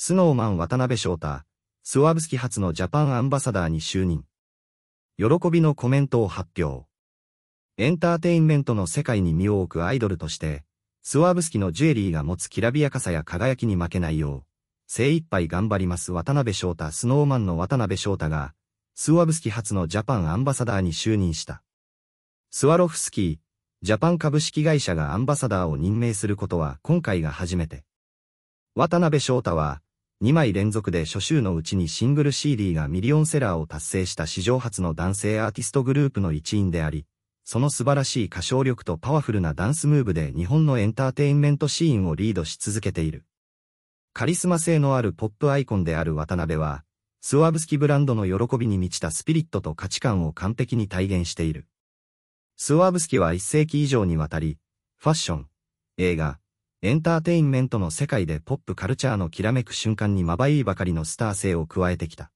スノーマン渡辺翔太、スワブスキ発のジャパンアンバサダーに就任。喜びのコメントを発表。エンターテインメントの世界に身を置くアイドルとして、スワブスキのジュエリーが持つきらびやかさや輝きに負けないよう、精一杯頑張ります渡辺翔太スノーマンの渡辺翔太が、スワブスキ初のジャパンアンバサダーに就任した。スワロフスキー、ジャパン株式会社がアンバサダーを任命することは今回が初めて。渡辺翔太は、2枚連続で初週のうちにシングル CD がミリオンセラーを達成した史上初の男性アーティストグループの一員であり、その素晴らしい歌唱力とパワフルなダンスムーブで日本のエンターテインメントシーンをリードし続けている。カリスマ性のあるポップアイコンである渡辺は、スワブスキブランドの喜びに満ちたスピリットと価値観を完璧に体現している。スワブスキは一世紀以上にわたり、ファッション、映画、エンターテインメントの世界でポップカルチャーのきらめく瞬間にまばゆいばかりのスター性を加えてきた。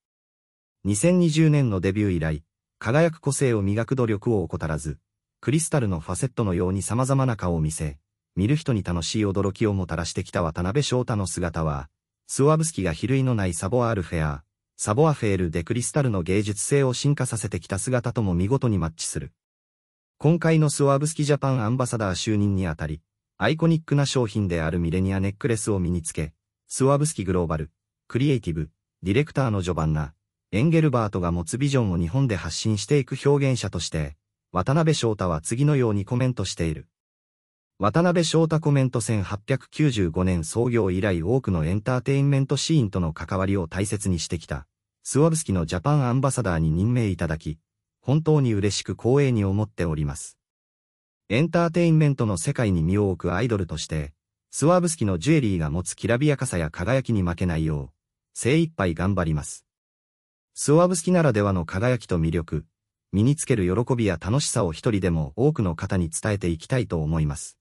2020年のデビュー以来、輝く個性を磨く努力を怠らず、クリスタルのファセットのように様々な顔を見せ、見る人に楽しい驚きをもたらしてきた渡辺翔太の姿は、スワブスキが比類のないサボアールフェア、サボアフェールでクリスタルの芸術性を進化させてきた姿とも見事にマッチする。今回のスワブスキジャパンアンバサダー就任にあたり、アイコニックな商品であるミレニアネックレスを身につけ、スワブスキグローバル、クリエイティブ、ディレクターのジョバンナ、エンゲルバートが持つビジョンを日本で発信していく表現者として、渡辺翔太は次のようにコメントしている。渡辺翔太コメント1895年創業以来多くのエンターテインメントシーンとの関わりを大切にしてきた、スワブスキのジャパンアンバサダーに任命いただき、本当に嬉しく光栄に思っております。エンターテインメントの世界に身を置くアイドルとして、スワーブスキのジュエリーが持つきらびやかさや輝きに負けないよう、精一杯頑張ります。スワーブスキならではの輝きと魅力、身につける喜びや楽しさを一人でも多くの方に伝えていきたいと思います。